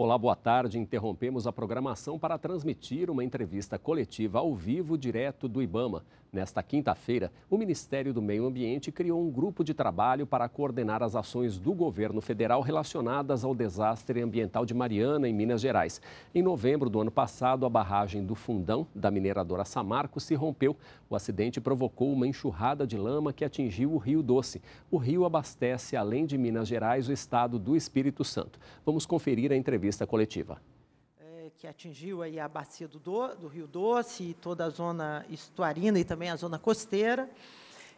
Olá, boa tarde. Interrompemos a programação para transmitir uma entrevista coletiva ao vivo direto do Ibama. Nesta quinta-feira, o Ministério do Meio Ambiente criou um grupo de trabalho para coordenar as ações do governo federal relacionadas ao desastre ambiental de Mariana, em Minas Gerais. Em novembro do ano passado, a barragem do Fundão, da mineradora Samarco, se rompeu. O acidente provocou uma enxurrada de lama que atingiu o Rio Doce. O rio abastece, além de Minas Gerais, o estado do Espírito Santo. Vamos conferir a entrevista coletiva que atingiu aí a bacia do, do, do Rio Doce e toda a zona estuarina e também a zona costeira.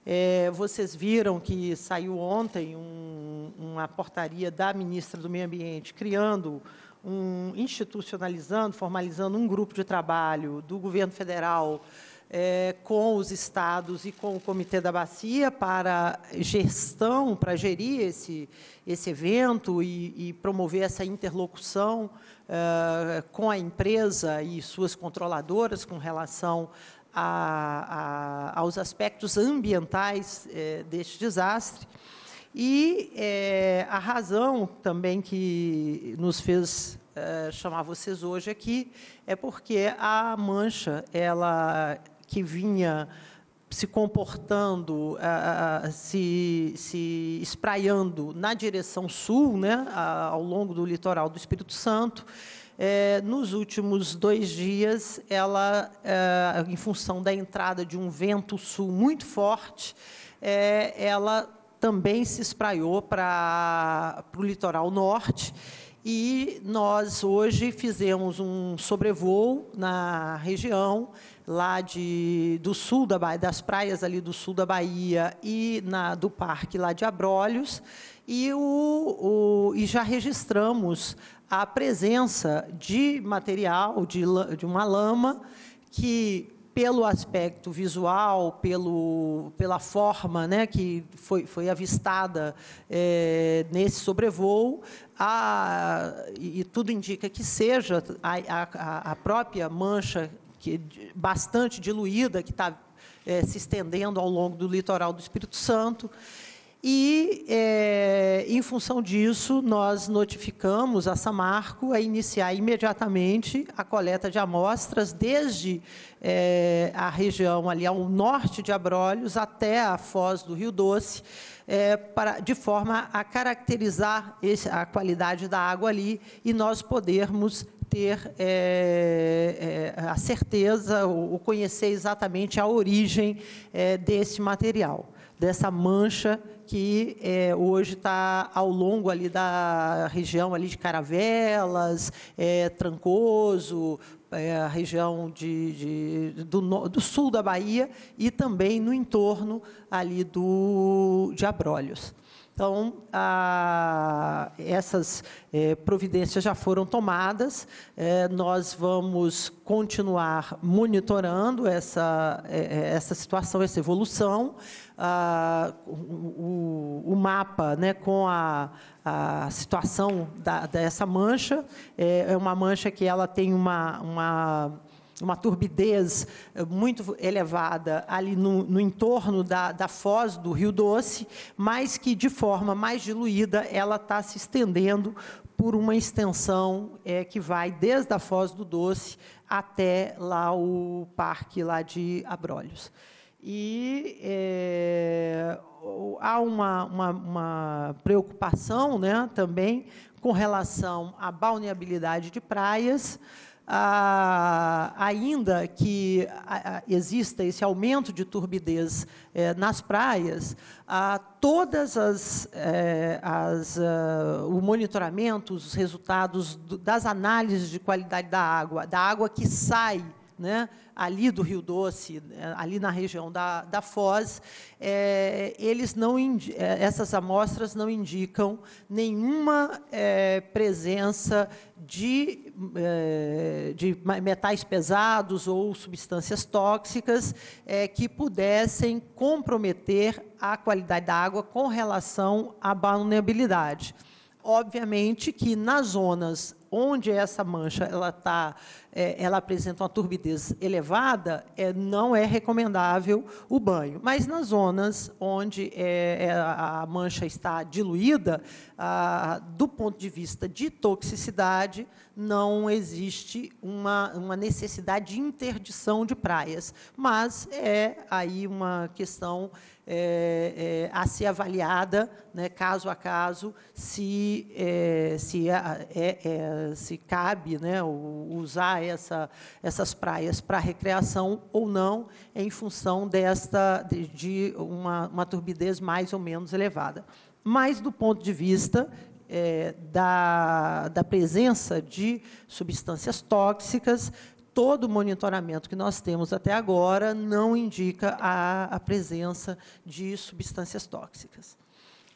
É, vocês viram que saiu ontem um, uma portaria da ministra do Meio Ambiente criando um institucionalizando, formalizando um grupo de trabalho do governo federal é, com os estados e com o Comitê da Bacia para gestão, para gerir esse, esse evento e, e promover essa interlocução é, com a empresa e suas controladoras com relação a, a, aos aspectos ambientais é, deste desastre. E é, a razão também que nos fez é, chamar vocês hoje aqui é porque a mancha ela que vinha se comportando, se, se espraiando na direção sul, né, ao longo do litoral do Espírito Santo. É, nos últimos dois dias, ela, é, em função da entrada de um vento sul muito forte, é, ela também se espraiou para o litoral norte e nós hoje fizemos um sobrevoo na região lá de, do sul da Bahia, das praias ali do sul da Bahia e na, do parque lá de Abrolhos, e, o, o, e já registramos a presença de material, de, de uma lama, que pelo aspecto visual, pelo, pela forma né, que foi, foi avistada é, nesse sobrevoo, a, e, tudo indica que seja a, a, a própria mancha que, bastante diluída que está é, eh, se estendendo ao longo do litoral do Espírito Santo. E, é, em função disso, nós notificamos a Samarco a iniciar imediatamente a coleta de amostras desde é, a região ali ao norte de Abrolhos até a foz do Rio Doce, é, para, de forma a caracterizar esse, a qualidade da água ali e nós podermos ter é, é, a certeza ou, conhecer exatamente a origem é, desse material, dessa mancha que é, hoje está ao longo ali da região ali de Caravelas, é, Trancoso, é, a região de, de do, do, sul da Bahia e também no entorno ali do, de Abrolhos. Então, a, essas é, providências já foram tomadas, é, nós vamos continuar monitorando essa, é, essa situação, essa evolução. A, o, o, mapa né, com a, a situação da, dessa mancha é, uma mancha que ela tem uma, uma uma turbidez eh, muito elevada ali no, no entorno da, da, foz do Rio Doce, mas que de forma mais diluída ela está se estendendo por uma extensão é, que vai desde a foz do Doce até lá o parque lá de Abrolhos. E é, há uma, uma, uma preocupação né, também com relação à balneabilidade de praias, ah, ainda que ah, ah, exista esse aumento de turbidez eh, nas praias, ah, todas as, eh, as ah, o monitoramento, os resultados do, das análises de qualidade da água, da água que sai né, ali do Rio Doce, né, ali na região da, da Foz, é, eles não é, essas amostras não indicam nenhuma é, presença de, é, de metais pesados ou substâncias tóxicas é, que pudessem comprometer a qualidade da água com relação à vulnerabilidade. Obviamente que nas zonas onde essa mancha ela tá, é, ela apresenta uma turbidez elevada, é, não é recomendável o banho. Mas nas zonas onde é, é a mancha está diluída, a, do ponto de vista de toxicidade, não existe uma, uma necessidade de interdição de praias, mas é aí uma questão é, é, a ser avaliada, né, caso a caso, se, é, se, é, é, se cabe né, usar essa, essas praias para recreação ou não, em função desta de, de uma, uma turbidez mais ou menos elevada. Mas, do ponto de vista é, da, da, presença de substâncias tóxicas, todo o monitoramento que nós temos até agora não indica a, a presença de substâncias tóxicas.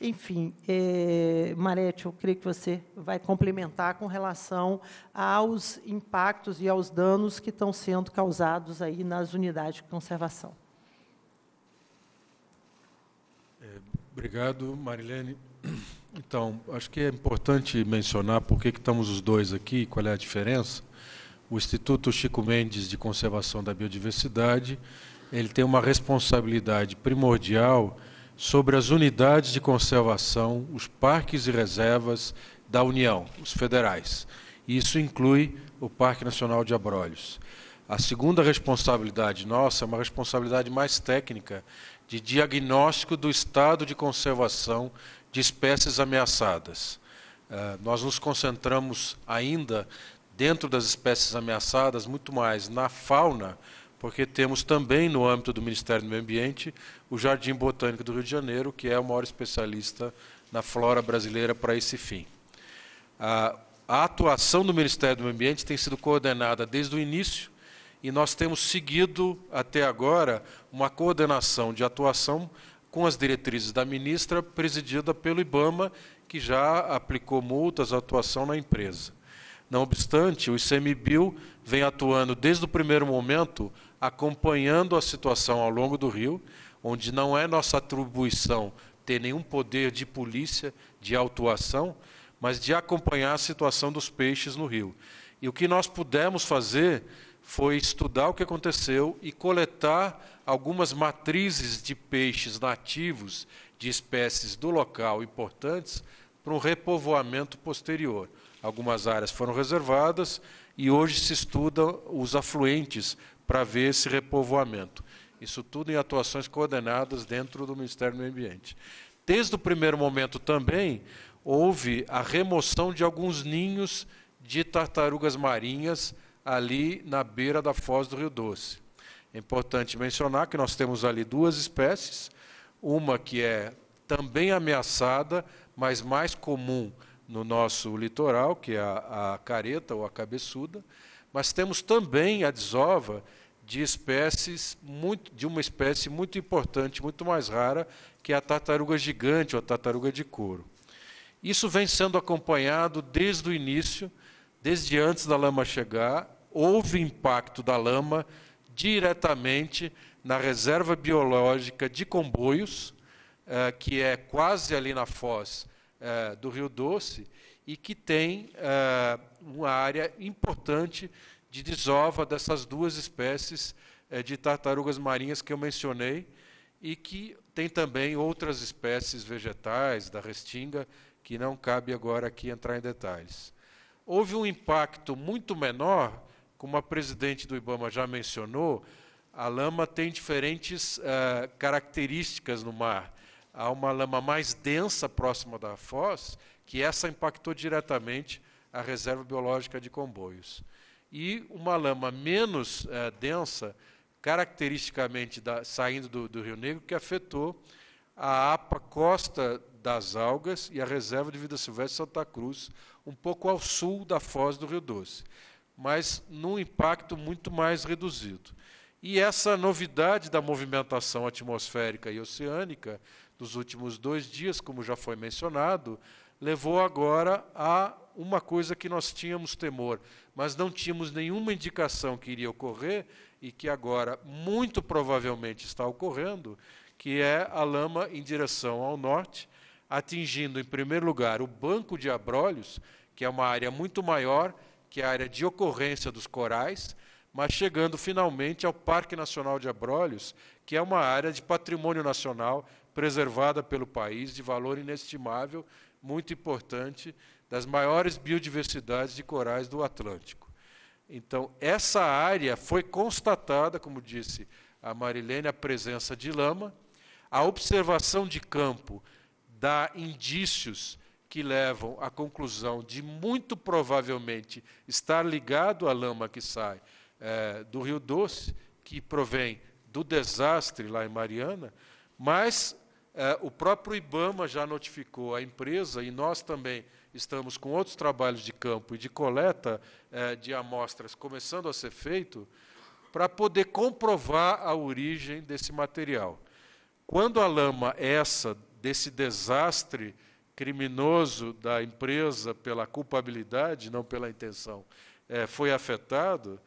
Enfim, é, Marete, eu creio que você vai complementar com relação aos impactos e aos danos que estão sendo causados aí nas unidades de conservação. É, obrigado, Marilene. Então, acho que é importante mencionar por que estamos os dois aqui, qual é a diferença o Instituto Chico Mendes de Conservação da Biodiversidade, ele tem uma responsabilidade primordial sobre as unidades de conservação, os parques e reservas da União, os federais. Isso inclui o Parque Nacional de Abrolhos. A segunda responsabilidade nossa é uma responsabilidade mais técnica de diagnóstico do estado de conservação de espécies ameaçadas. Eh, nós nos concentramos ainda dentro das espécies ameaçadas, muito mais na fauna, porque temos também no âmbito do Ministério do Meio Ambiente o Jardim Botânico do Rio de Janeiro, que é o maior especialista na flora brasileira para esse fim. A, a atuação do Ministério do Meio Ambiente tem sido coordenada desde o início e nós temos seguido até agora uma coordenação de atuação com as diretrizes da ministra, presidida pelo IBAMA, que já aplicou multas à atuação na empresa. Não obstante, o ICMBio vem atuando desde o primeiro momento, acompanhando a situação ao longo do rio, onde não é nossa atribuição ter nenhum poder de polícia, de autuação, mas de acompanhar a situação dos peixes no rio. E o que nós pudemos fazer foi estudar o que aconteceu e coletar algumas matrizes de peixes nativos de espécies do local importantes para um repovoamento posterior algumas áreas foram reservadas e hoje se estuda os afluentes para ver esse repovoamento. Isso tudo em atuações coordenadas dentro do Ministério do Meio Ambiente. Desde o primeiro momento também houve a remoção de alguns ninhos de tartarugas marinhas ali na beira da foz do Rio Doce. É importante mencionar que nós temos ali duas espécies, uma que é também ameaçada, mas mais comum no nosso litoral, que é a, a careta ou a cabeçuda, mas temos também a desova de espécies muito, de uma espécie muito importante, muito mais rara, que é a tartaruga gigante ou a tartaruga de couro. Isso vem sendo acompanhado desde o início, desde antes da lama chegar, houve impacto da lama diretamente na reserva biológica de Comboios, eh, que é quase ali na foz eh, do Rio Doce e que tem eh, uma área importante de desova dessas duas espécies eh, de tartarugas marinhas que eu mencionei e que tem também outras espécies vegetais da restinga que não cabe agora aqui entrar em detalhes. Houve um impacto muito menor, como a presidente do IBAMA já mencionou, a lama tem diferentes uh, características no mar há uma lama mais densa próxima da foz, que essa impactou diretamente a reserva biológica de comboios. E uma lama menos é, densa, caracteristicamente da, saindo do, do, Rio Negro, que afetou a APA Costa das Algas e a reserva de vida silvestre Santa Cruz, um pouco ao sul da foz do Rio Doce, mas num impacto muito mais reduzido. E essa novidade da movimentação atmosférica e oceânica dos últimos dois dias, como já foi mencionado, levou agora a uma coisa que nós tínhamos temor, mas não tínhamos nenhuma indicação que iria ocorrer e que agora muito provavelmente está ocorrendo, que é a lama em direção ao norte, atingindo em primeiro lugar o Banco de Abrolhos, que é uma área muito maior que é a área de ocorrência dos corais, mas chegando finalmente ao Parque Nacional de Abrolhos, que é uma área de patrimônio nacional preservada pelo país, de valor inestimável, muito importante, das maiores biodiversidades de corais do Atlântico. Então, essa área foi constatada, como disse a Marilene, a presença de lama, a observação de campo dá indícios que levam à conclusão de muito provavelmente estar ligado à lama que sai é, do Rio Doce, que provém do desastre lá em Mariana, mas é, o próprio IBAMA já notificou a empresa, e nós também estamos com outros trabalhos de campo e de coleta é, de amostras começando a ser feito, para poder comprovar a origem desse material. Quando a lama essa, desse desastre criminoso da empresa pela culpabilidade, não pela intenção, é, foi afetado,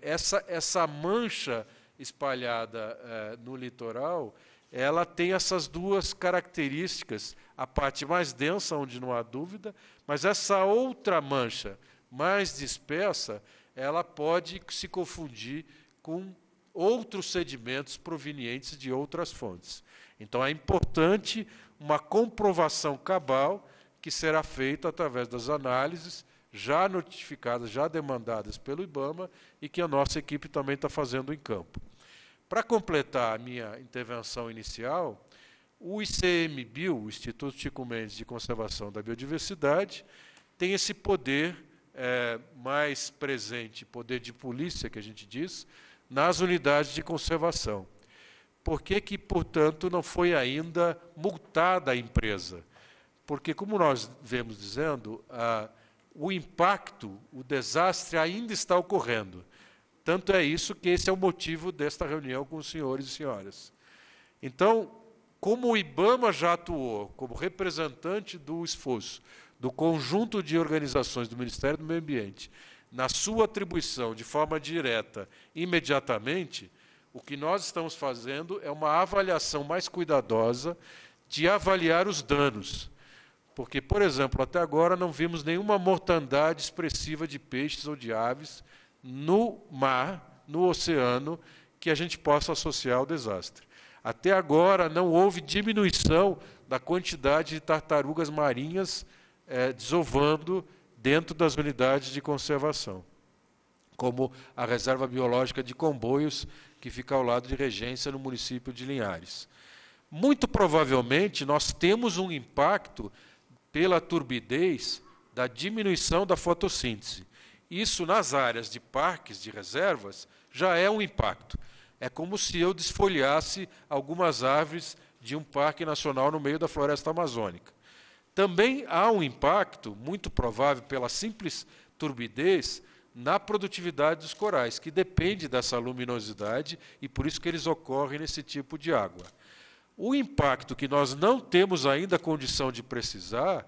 essa, essa mancha espalhada no litoral ela tem essas duas características, a parte mais densa, onde não há dúvida, mas essa outra mancha, mais dispersa, ela pode se confundir com outros sedimentos provenientes de outras fontes. Então é importante uma comprovação cabal que será feita através das análises já notificadas, já demandadas pelo IBAMA e que a nossa equipe também está fazendo em campo. Para completar a minha intervenção inicial, o ICMBio, o Instituto Chico Mendes de Conservação da Biodiversidade, tem esse poder é, mais presente, poder de polícia, que a gente diz, nas unidades de conservação. Por que, que portanto, não foi ainda multada a empresa? Porque, como nós vemos dizendo, a, o impacto, o desastre ainda está ocorrendo. Tanto é isso que esse é o motivo desta reunião com os senhores e senhoras. Então, como o IBAMA já atuou como representante do esforço do conjunto de organizações do Ministério do Meio Ambiente na sua atribuição de forma direta, imediatamente, o que nós estamos fazendo é uma avaliação mais cuidadosa de avaliar os danos. Porque, por exemplo, até agora não vimos nenhuma mortandade expressiva de peixes ou de aves no mar, no oceano, que a gente possa associar ao desastre. Até agora não houve diminuição da quantidade de tartarugas marinhas é, desovando dentro das unidades de conservação, como a Reserva Biológica de Comboios, que fica ao lado de Regência, no município de Linhares. Muito provavelmente, nós temos um impacto pela turbidez da diminuição da fotossíntese. Isso nas áreas de parques, de reservas, já é um impacto. É como se eu desfolhasse algumas árvores de um parque nacional no meio da floresta amazônica. Também há um impacto, muito provável pela simples turbidez, na produtividade dos corais, que depende dessa luminosidade e por isso que eles ocorrem nesse tipo de água. O impacto que nós não temos ainda condição de precisar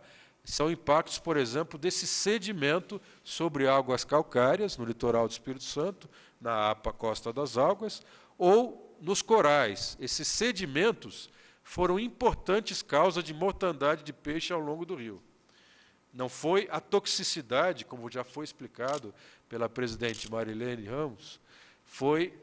são impactos, por exemplo, desse sedimento sobre águas calcárias, no litoral do Espírito Santo, na APA Costa das Águas, ou nos corais. Esses sedimentos foram importantes causas de mortandade de peixe ao longo do rio. Não foi a toxicidade, como já foi explicado pela presidente Marilene Ramos, foi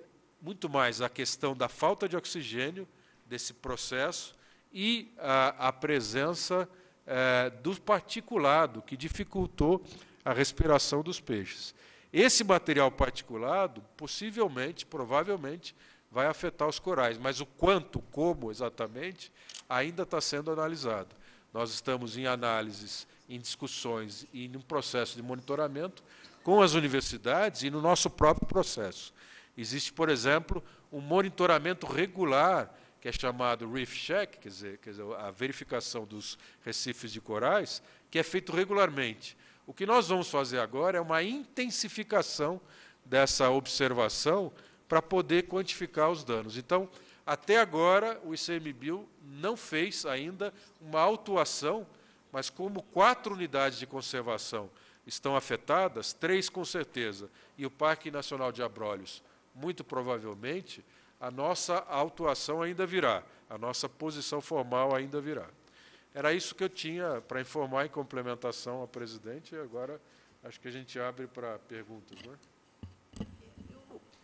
muito mais a questão da falta de oxigênio desse processo e a, a presença é, do particulado, que dificultou a respiração dos peixes. Esse material particulado, possivelmente, provavelmente, vai afetar os corais, mas o quanto, como exatamente, ainda está sendo analisado. Nós estamos em análises, em discussões e em um processo de monitoramento com as universidades e no nosso próprio processo. Existe, por exemplo, um monitoramento regular que é chamado reef check, quer dizer, quer dizer, a verificação dos recifes de corais, que é feito regularmente. O que nós vamos fazer agora é uma intensificação dessa observação para poder quantificar os danos. Então, até agora, o ICMBio não fez ainda uma autuação, mas como quatro unidades de conservação estão afetadas, três com certeza, e o Parque Nacional de Abrolhos, muito provavelmente, a nossa autuação ainda virá, a nossa posição formal ainda virá. Era isso que eu tinha para informar em complementação ao presidente, e agora acho que a gente abre para perguntas. Não é?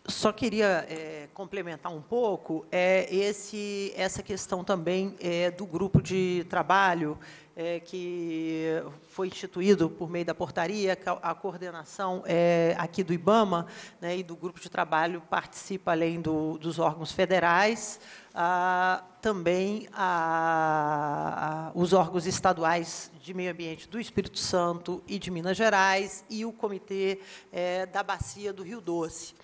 Só queria é, complementar um pouco é, esse, essa questão também é, do grupo de trabalho é, que foi instituído por meio da portaria, a coordenação é, aqui do IBAMA né, e do grupo de trabalho participa, além do, dos órgãos federais, a, ah, também a, a, os órgãos estaduais de meio ambiente do Espírito Santo e de Minas Gerais e o comitê é, da bacia do Rio Doce.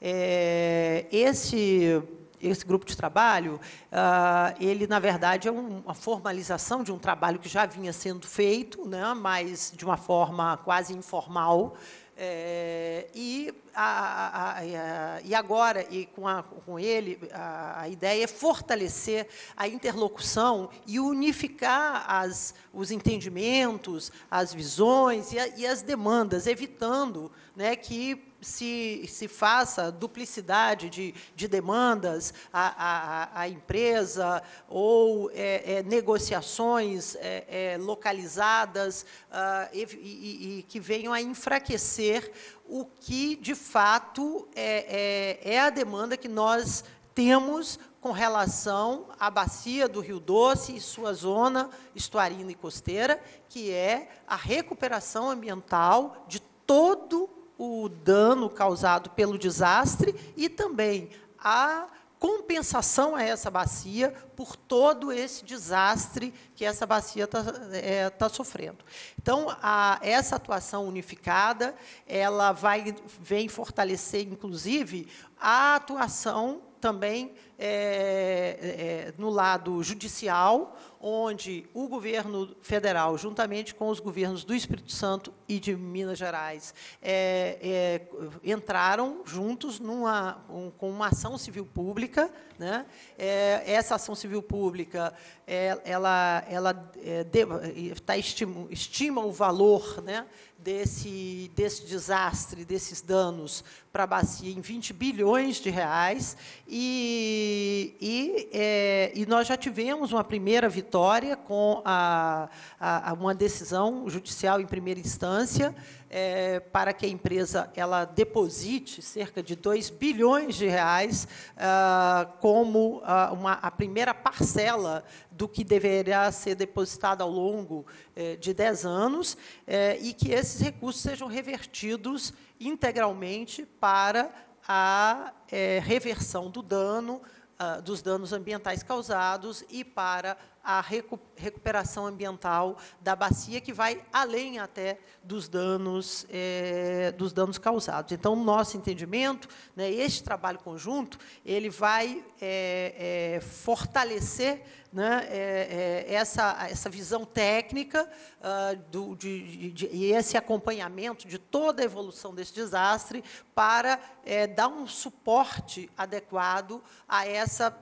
É, esse esse grupo de trabalho, uh, ele, na verdade, é um, uma formalização de um trabalho que já vinha sendo feito, né, mas de uma forma quase informal. É, e, a, a, a, e agora, e com, com ele, a, ideia é fortalecer a interlocução e unificar as, os entendimentos, as visões e, e as demandas, evitando né, que se, se faça duplicidade de, de demandas à, à, à empresa ou é, é, negociações é, é localizadas uh, e, e, e, que venham a enfraquecer o que, de fato, é, é, é a demanda que nós temos com relação à bacia do Rio Doce e sua zona estuarina e costeira, que é a recuperação ambiental de todo o dano causado pelo desastre e também a compensação a essa bacia por todo esse desastre que essa bacia está é, tá sofrendo. Então, a, essa atuação unificada, ela vai vem fortalecer, inclusive, a atuação também é, é, no lado judicial, onde o governo federal, juntamente com os governos do Espírito Santo e de Minas Gerais, é, é, entraram juntos numa, um, com uma ação civil pública. Né? É, essa ação civil pública é, ela, ela é, de, tá, estima, estima o valor né, desse, desse desastre, desses danos para a bacia em 20 bilhões de reais e, e, é, e, nós já tivemos uma primeira vitória com a, a, uma decisão judicial em primeira instância é, para que a empresa ela deposite cerca de 2 bilhões de reais ah, como ah, uma, a primeira parcela do que deverá ser depositado ao longo eh, de 10 anos eh, e que esses recursos sejam revertidos integralmente para a é, reversão do dano, uh, dos danos ambientais causados e para a recuperação ambiental da bacia, que vai além até dos danos, é, dos danos causados. Então, nosso entendimento, né, este trabalho conjunto, ele vai é, é, fortalecer né, essa, essa visão técnica uh, do, de, de, e esse acompanhamento de toda a evolução desse desastre para dar um suporte adequado a essa,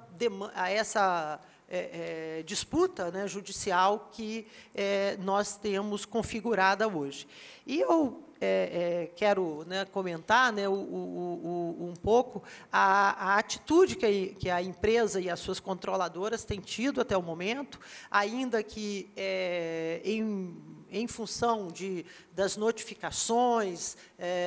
a essa é, é, disputa né, judicial que é, nós temos configurada hoje. E eu é, é, quero né, comentar né, o, o, o, um pouco a, a atitude que a, que a, empresa e as suas controladoras têm tido até o momento, ainda que é, em em função de, das notificações,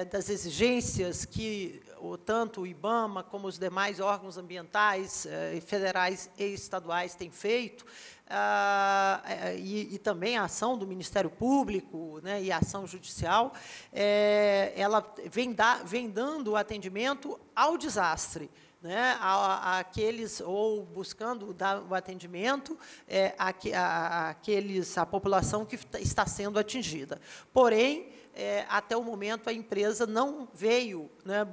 das exigências que o, tanto o IBAMA como os demais órgãos ambientais eh, federais e estaduais têm feito, ah, eh, e, e, também a ação do Ministério Público né, e a ação judicial, eh, ela vem, da, vem dando atendimento ao desastre. Né, a, a aqueles ou buscando dar o atendimento é, a, a, aqueles a população que está sendo atingida. Porém, é, até o momento a empresa não veio né,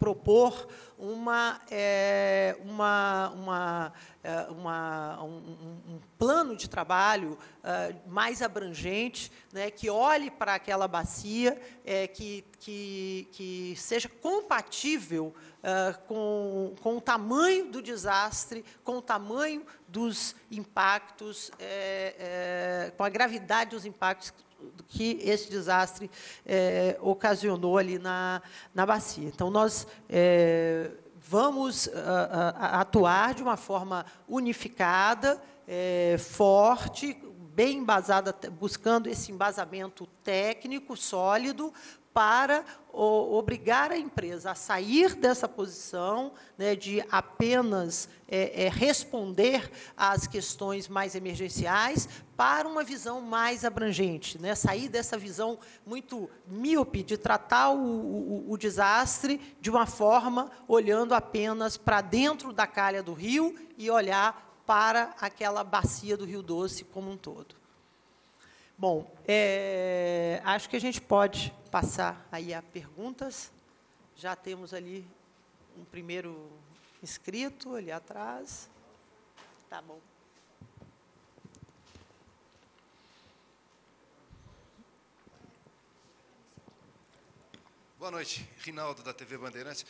propor uma, é, uma, uma, é, uma um, um, plano de trabalho é, mais abrangente, né, que olhe para aquela bacia, é, que, que, que seja compatível é, com, com o tamanho do desastre, com o tamanho dos impactos, é, com a gravidade dos impactos que este desastre é, ocasionou ali na, na bacia. Então, nós é, vamos a, ah, ah, a, atuar de uma forma unificada, é, forte, bem embasada, buscando esse embasamento técnico sólido para o, obrigar a empresa a sair dessa posição né, de apenas é, é, responder às questões mais emergenciais para uma visão mais abrangente, né, sair dessa visão muito míope de tratar o, o, o desastre de uma forma olhando apenas para dentro da calha do rio e olhar para aquela bacia do Rio Doce como um todo. Bom, é, acho que a gente pode passar aí a perguntas. Já temos ali um primeiro inscrito ali atrás. Tá bom. Boa noite, Rinaldo da TV Bandeirantes.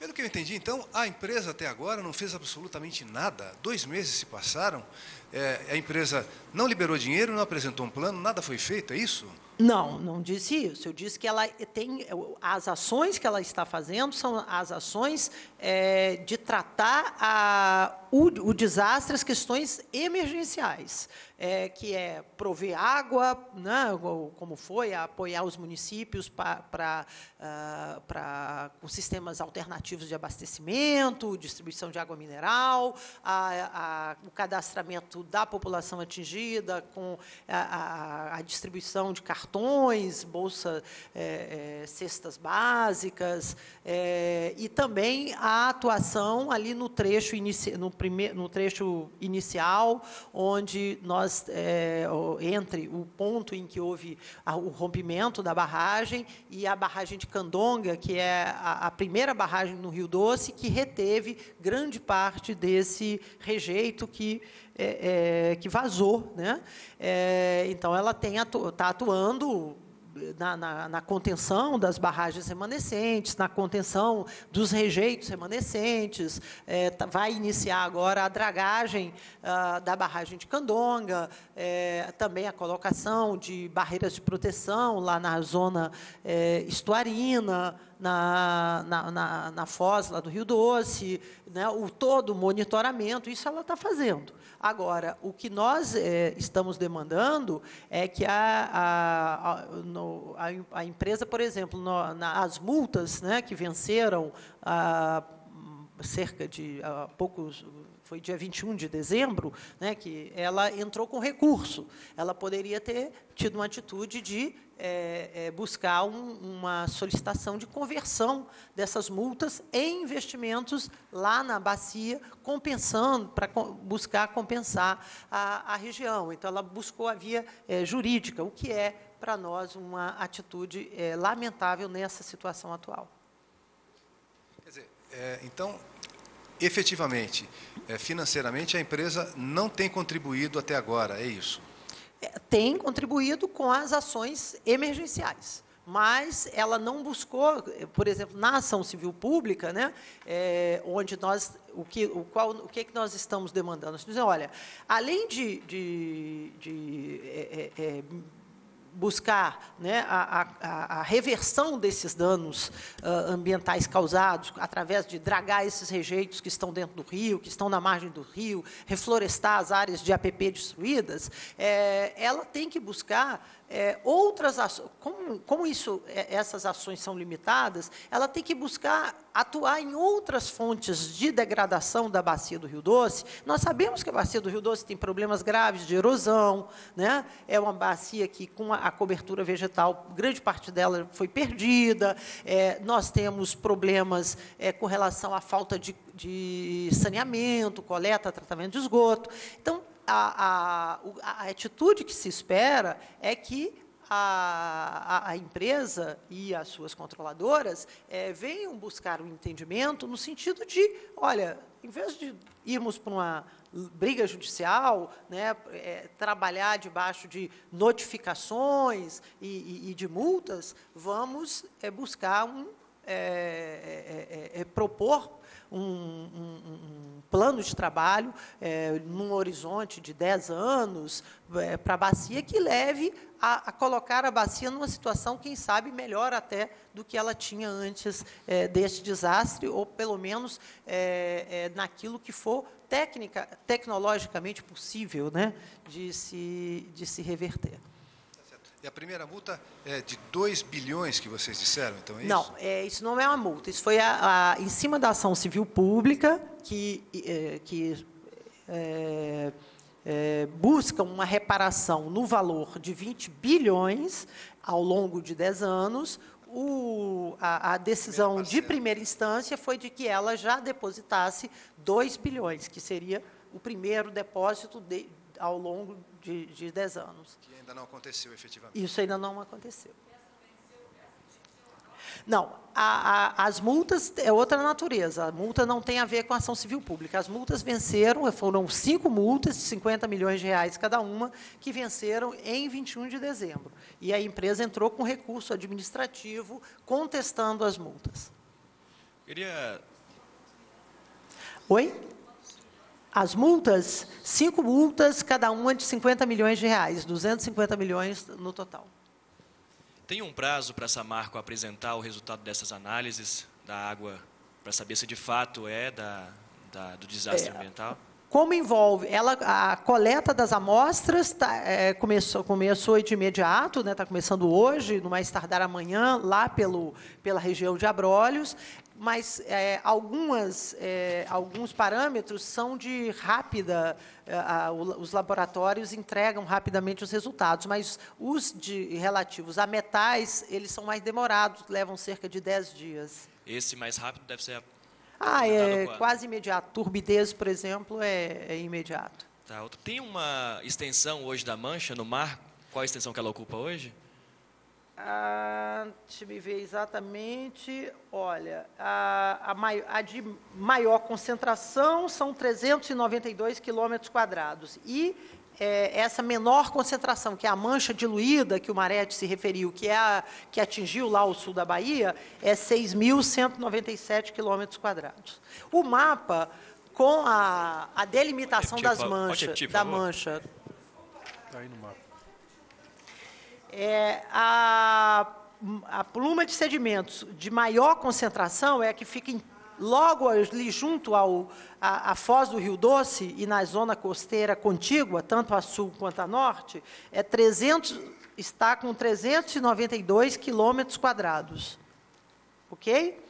Pelo que eu entendi, então, a empresa até agora não fez absolutamente nada. Dois meses se passaram, é, a empresa não liberou dinheiro, não apresentou um plano, nada foi feito, é isso? Não, não disse isso. Eu disse que ela tem é, as ações que ela está fazendo são as ações é, de tratar a, o, o, desastre, as questões emergenciais, é, que é prover água, né, como foi, apoiar os municípios para uh, ah, com sistemas alternativos de abastecimento, distribuição de água mineral, a, a, o cadastramento da população atingida, com a, a distribuição de cartões cartões, bolsa, é, é, cestas básicas, é, e também a atuação ali no trecho, inici no primeir, no trecho inicial, onde nós, é, entre o ponto em que houve a, o rompimento da barragem e a barragem de Candonga, que é a, a primeira barragem no Rio Doce, que reteve grande parte desse rejeito que é, é, que vazou. Né? É, então, ela está atu, tá atuando na, na, na, contenção das barragens remanescentes, na contenção dos rejeitos remanescentes, é, tá, vai iniciar agora a dragagem ah, da barragem de Candonga, é, também a colocação de barreiras de proteção lá na zona é, estuarina, na, na, na, na foz lá do Rio Doce, né, o todo o monitoramento, isso ela está fazendo. Agora, o que nós é, estamos demandando é que a, a, a, no, a empresa, por exemplo, no, na, as multas né, que venceram cerca de poucos foi dia 21 de dezembro, né, que ela entrou com recurso. Ela poderia ter tido uma atitude de é, é, buscar um, uma solicitação de conversão dessas multas em investimentos lá na bacia, compensando, para co buscar compensar a, a, região. Então, ela buscou a via é, jurídica, o que é, para nós, uma atitude lamentável nessa situação atual. Quer dizer, então, efetivamente, é, financeiramente, a empresa não tem contribuído até agora, é isso? É, tem contribuído com as ações emergenciais mas ela não buscou, é, por exemplo, na ação civil pública, né, é, onde nós, o que, o, qual, o que, é que nós estamos demandando? Nós dizemos, olha, além de, de, de é, buscar né, a, a, a, reversão desses danos uh, ambientais causados através de dragar esses rejeitos que estão dentro do rio, que estão na margem do rio, reflorestar as áreas de APP destruídas, é, ela tem que buscar é, outras ações, como, como isso, é, essas ações são limitadas, ela tem que buscar atuar em outras fontes de degradação da bacia do Rio Doce. Nós sabemos que a bacia do Rio Doce tem problemas graves de erosão, né? é uma bacia que, com a, a cobertura vegetal, grande parte dela foi perdida, é, nós temos problemas é, com relação à falta de, de saneamento, coleta, tratamento de esgoto. Então, a, a, a atitude que se espera é que a, a, empresa e as suas controladoras é, venham buscar o um entendimento no sentido de, olha, em vez de irmos para uma briga judicial, né, é, trabalhar debaixo de notificações e, e, e de multas, vamos é, buscar um propor um, um, um plano de trabalho é, num horizonte de 10 anos é, para a bacia que leve a, a, colocar a bacia numa situação, quem sabe, melhor até do que ela tinha antes é, deste desastre, ou pelo menos é, é, naquilo que for técnica, tecnologicamente possível né, de, se, de se reverter. E a primeira multa é de 2 bilhões que vocês disseram, então é não, isso? Não, é, isso não é uma multa. Isso foi a, a, em cima da ação civil pública que, é, que é, é, busca uma reparação no valor de 20 bilhões ao longo de 10 anos. O, a, a, decisão primeira de primeira instância foi de que ela já depositasse 2 bilhões, que seria o primeiro depósito de, ao longo de, de 10 anos. Que é ainda não aconteceu efetivamente. Isso ainda não aconteceu. Não, a, a, as multas é outra natureza. A multa não tem a ver com a ação civil pública. As multas venceram, foram cinco multas de 50 milhões de reais cada uma, que venceram em 21 de dezembro. E a empresa entrou com recurso administrativo contestando as multas. Queria. Oi? As multas, cinco multas, cada uma de 50 milhões de reais, 250 milhões no total. Tem um prazo para a Samarco apresentar o resultado dessas análises da água, para saber se de fato é da, da do desastre é. ambiental? Como envolve? Ela, a coleta das amostras tá, é, começou, começou de imediato, está né, tá começando hoje, no mais tardar amanhã, lá pelo, pela região de Abrolhos mas é, algumas, é, alguns parâmetros são de rápida, é, a, os laboratórios entregam rapidamente os resultados, mas os de, relativos a metais, eles são mais demorados, levam cerca de 10 dias. Esse mais rápido deve ser... Ah, é quase imediato. Turbidez, por exemplo, é, é imediato. Tá, tem uma extensão hoje da mancha no mar? Qual a extensão que ela ocupa hoje? a, ah, deixa eu ver exatamente, olha, a, a, a de maior concentração são 392 quilômetros quadrados e é, essa menor concentração, que é a mancha diluída que o Marete se referiu, que, é a, que atingiu lá o sul da Bahia, é 6.197 quilômetros quadrados. O mapa, com a, a delimitação das tipo, manchas, tipo, da mancha... Está aí no mapa. É, a, a pluma de sedimentos de maior concentração é a que fica em, logo ali junto ao, a, a, foz do Rio Doce e na zona costeira contígua, tanto a sul quanto a norte, é 300, está com 392 quilômetros quadrados. Ok?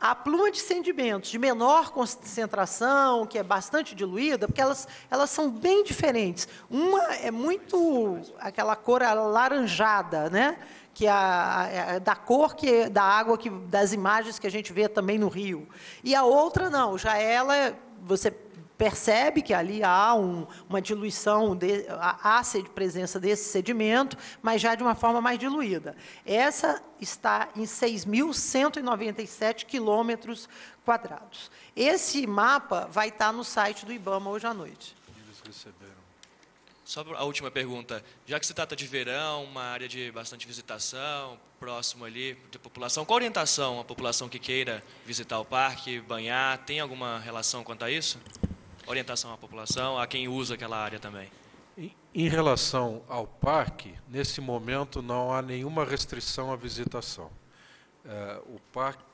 A pluma de sedimentos de menor concentração, que é bastante diluída, porque elas, elas são bem diferentes. Uma é muito aquela cor alaranjada, né? que é a, a, é da cor que da água que das imagens que a gente vê também no rio. E a outra não, já ela você percebe que ali há um, uma diluição, de, há presença desse sedimento, mas já de uma forma mais diluída. Essa está em 6.197 quilômetros quadrados. Esse mapa vai estar no site do IBAMA hoje à noite. Só a última pergunta. Já que se trata de verão, uma área de bastante visitação, próximo ali de população, qual a orientação a população que queira visitar o parque, banhar? Tem alguma relação quanto a isso? orientação à população, a quem usa aquela área também. Em relação ao parque, nesse momento não há nenhuma restrição à visitação. Eh, o parque.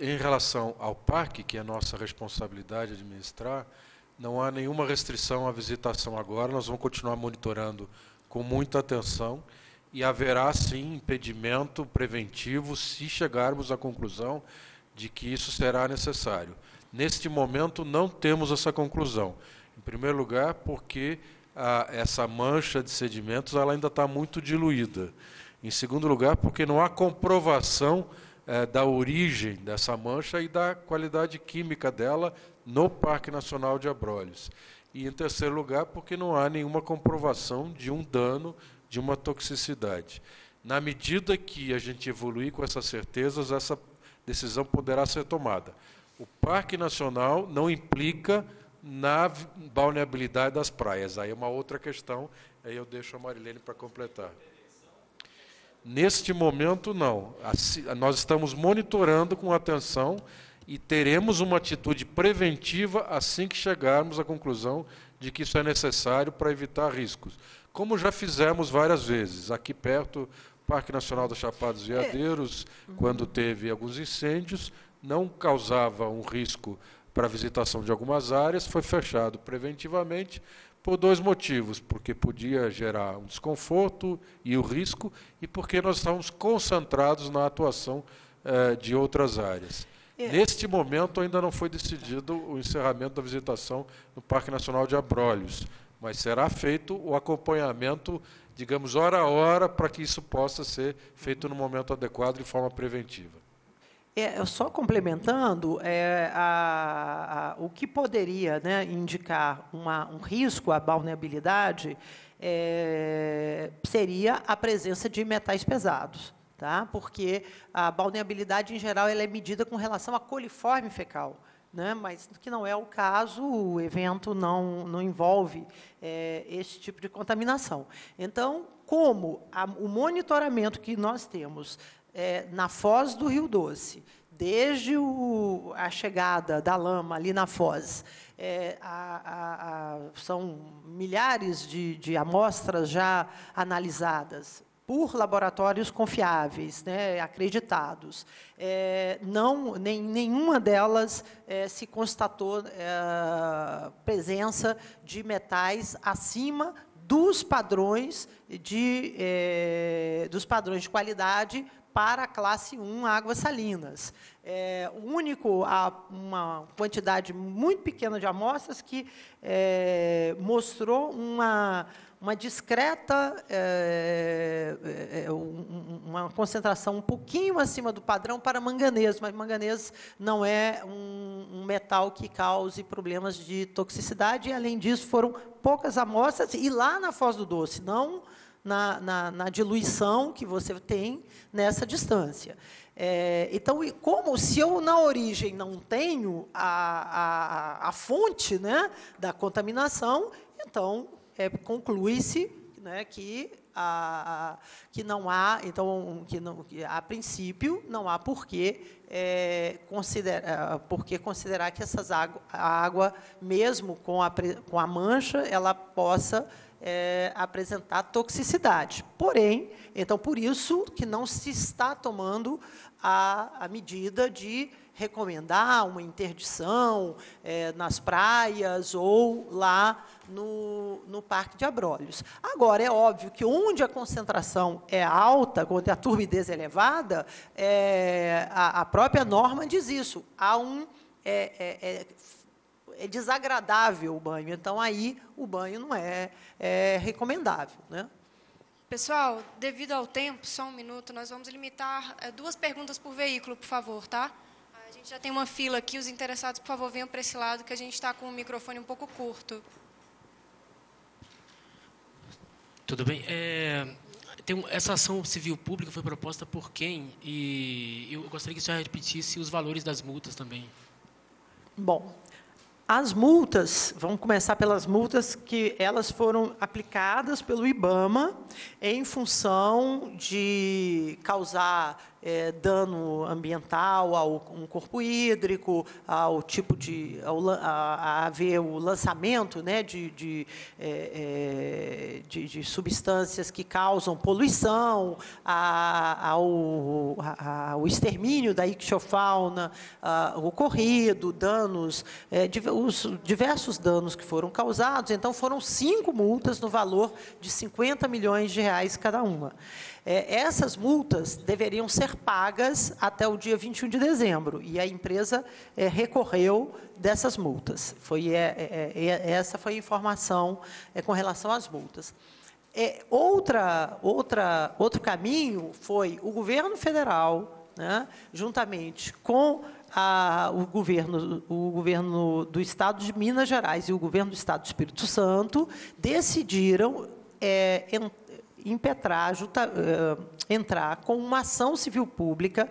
em relação ao parque, que é nossa responsabilidade administrar, não há nenhuma restrição à visitação agora. Nós vamos continuar monitorando com muita atenção e haverá sim impedimento preventivo se chegarmos à conclusão de que isso será necessário. Neste momento, não temos essa conclusão. Em primeiro lugar, porque a, ah, essa mancha de sedimentos ela ainda está muito diluída. Em segundo lugar, porque não há comprovação eh, da origem dessa mancha e da qualidade química dela no Parque Nacional de Abrolhos. E em terceiro lugar, porque não há nenhuma comprovação de um dano de uma toxicidade. Na medida que a gente evoluir com essas certezas, essa decisão poderá ser tomada. O Parque Nacional não implica na balneabilidade das praias. Aí é uma outra questão, aí eu deixo a Marilene para completar. Neste momento, não. Nós estamos monitorando com atenção e teremos uma atitude preventiva assim que chegarmos à conclusão de que isso é necessário para evitar riscos como já fizemos várias vezes. Aqui perto, Parque Nacional da Chapada dos é. Veadeiros, é. uhum. quando teve alguns incêndios, não causava um risco para a visitação de algumas áreas, foi fechado preventivamente por dois motivos, porque podia gerar um desconforto e o risco, e porque nós estávamos concentrados na atuação eh, de outras áreas. É. Neste momento ainda não foi decidido o encerramento da visitação no Parque Nacional de Abrolhos mas será feito o acompanhamento, digamos, hora a hora, para que isso possa ser feito no momento adequado de forma preventiva. É, só complementando, é, a, a, o que poderia né, indicar uma, um risco à balneabilidade é, seria a presença de metais pesados. Tá? Porque a balneabilidade, em geral, ela é medida com relação à coliforme fecal né? mas que não é o caso, o evento não, não envolve é, esse tipo de contaminação. Então, como a, o monitoramento que nós temos é, na foz do Rio Doce, desde o, a chegada da lama ali na foz, é, a, a, a, são milhares de, de, amostras já analisadas por laboratórios confiáveis, né, acreditados. É, não, nem, nenhuma delas é, se constatou é, presença de metais acima dos padrões de, é, dos padrões de qualidade para a classe 1 águas salinas. É, único, uma quantidade muito pequena de amostras que é, mostrou uma uma discreta, é, é, uma concentração um pouquinho acima do padrão para manganês, mas manganês não é um, um metal que cause problemas de toxicidade, e, além disso, foram poucas amostras, e lá na Foz do Doce, não na, na, na diluição que você tem nessa distância. É, então, como se eu na origem não tenho a, a, a fonte né, da contaminação, então é, conclui-se né, que, a, que não há, então, que, não, que a princípio não há porquê é, considerar, é, considerar que essas água, a água, mesmo com a, com a mancha, ela possa é, apresentar toxicidade. Porém, então, por isso que não se está tomando a, a medida de recomendar uma interdição é, nas praias ou lá no, no Parque de Abrolhos. Agora, é óbvio que onde a concentração é alta, onde a turbidez é elevada, é, a, a, própria norma diz isso. Há um. É é, é, é desagradável o banho, então aí o banho não é, é recomendável. Né? Pessoal, devido ao tempo, só um minuto, nós vamos limitar é, duas perguntas por veículo, por favor, tá? gente já tem uma fila aqui. Os interessados, por favor, venham para esse lado, que a gente está com o microfone um pouco curto. Tudo bem. É, tem, essa ação civil pública foi proposta por quem? E eu gostaria que o senhor repetisse os valores das multas também. Bom, as multas, vamos começar pelas multas que elas foram aplicadas pelo IBAMA em função de causar é, dano ambiental ao um corpo hídrico, ao tipo de ao, a, a haver o lançamento né, de, de, é, é de, de, substâncias que causam poluição, a, ao, ao extermínio da ictiofauna ocorrido, danos, é, os diversos danos que foram causados. Então foram cinco multas no valor de 50 milhões de reais cada uma. É, essas multas deveriam ser pagas até o dia 21 de dezembro, e a empresa é, recorreu dessas multas. Foi, é, é, é, é essa foi a informação com relação às multas. outra, outra, outro caminho foi o governo federal, né, juntamente com a, o, governo, o governo do Estado de Minas Gerais e o governo do Estado do Espírito Santo, decidiram é, entrar impetrar, juta, eh, entrar com uma ação civil pública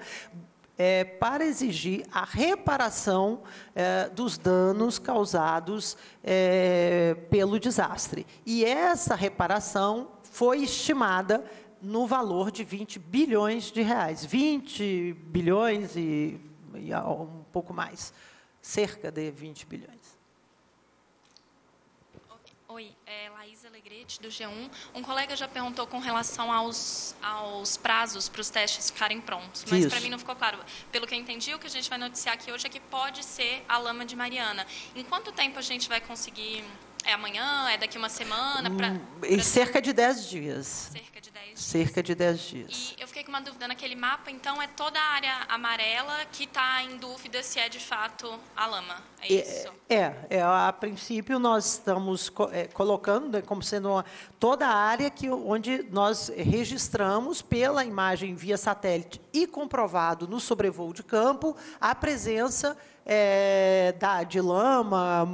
é, para exigir a reparação é, dos danos causados é, pelo desastre. E essa reparação foi estimada no valor de 20 bilhões de reais. 20 bilhões e, e um pouco mais, cerca de 20 bilhões. Oi, é Laís Alegrete, do G1. Um colega já perguntou com relação aos, aos prazos para os testes ficarem prontos, mas para mim não ficou claro. Pelo que eu entendi, o que a gente vai noticiar aqui hoje é que pode ser a lama de Mariana. Em quanto tempo a gente vai conseguir é amanhã? É daqui uma semana? Pra, hum, pra... Cerca de 10 dias. Cerca de 10 dias. Cerca de 10 dias. E eu fiquei com uma dúvida naquele mapa, então é toda a área amarela que está em dúvida se é de fato a lama. É isso? É, é, a princípio nós estamos é, colocando né, como sendo uma, toda a área que, onde nós registramos pela imagem via satélite e comprovado no sobrevoo de campo a presença de é, da, de lama,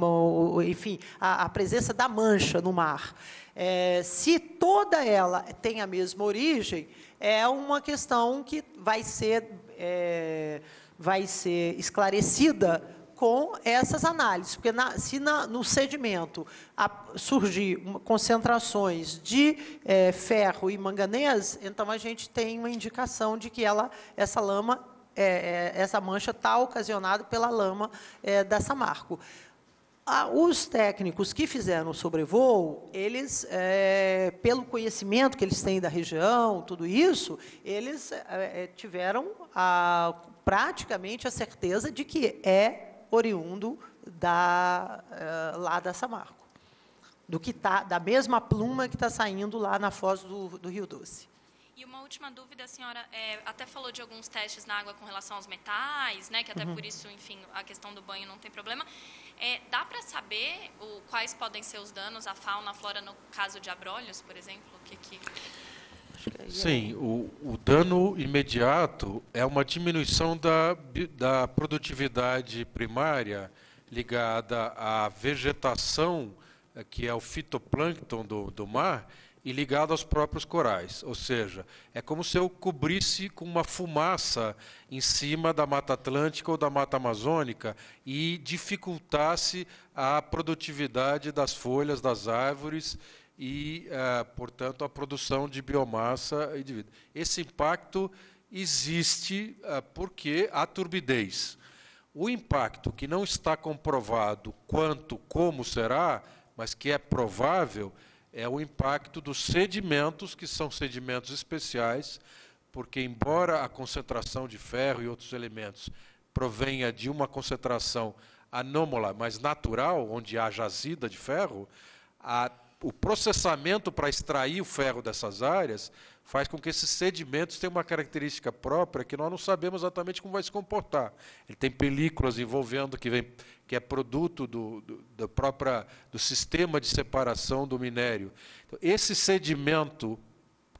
enfim, a, a, presença da mancha no mar. É, se toda ela tem a mesma origem, é uma questão que vai ser, é, vai ser esclarecida com essas análises, porque na, se na, no sedimento a, surgir uma, concentrações de é, ferro e manganês, então a gente tem uma indicação de que ela, essa lama é, é, essa mancha está ocasionada pela lama é, da Samarco. Ah, os técnicos que fizeram o sobrevoo, eles, é, pelo conhecimento que eles têm da região, tudo isso, eles é, é tiveram a, praticamente a certeza de que é oriundo da, é, lá da Samarco, do que tá, da mesma pluma que está saindo lá na foz do, do Rio Doce. E uma última dúvida, a senhora é, até falou de alguns testes na água com relação aos metais, né? Que até uhum. por isso, enfim, a questão do banho não tem problema. É, dá para saber o, quais podem ser os danos à fauna, à flora, no caso de abrolhos, por exemplo? O que, que... É Sim, o, o dano imediato é uma diminuição da, da produtividade primária ligada à vegetação, eh, que é o fitoplâncton do, do mar, e ligado aos próprios corais, ou seja, é como se eu cobrisse com uma fumaça em cima da Mata Atlântica ou da Mata Amazônica e dificultasse a produtividade das folhas das árvores e, eh, portanto, a produção de biomassa e de vida. Esse impacto existe eh, porque há turbidez. O impacto que não está comprovado quanto, como será, mas que é provável, é o impacto dos sedimentos, que são sedimentos especiais, porque, embora a concentração de ferro e outros elementos provenha de uma concentração anômala, mas natural, onde há jazida de ferro, a, o processamento para extrair o ferro dessas áreas faz com que esses sedimentos tenham uma característica própria que nós não sabemos exatamente como vai se comportar. Ele tem películas envolvendo que vem que é produto do, do, do própria, do sistema de separação do minério. Então, esse sedimento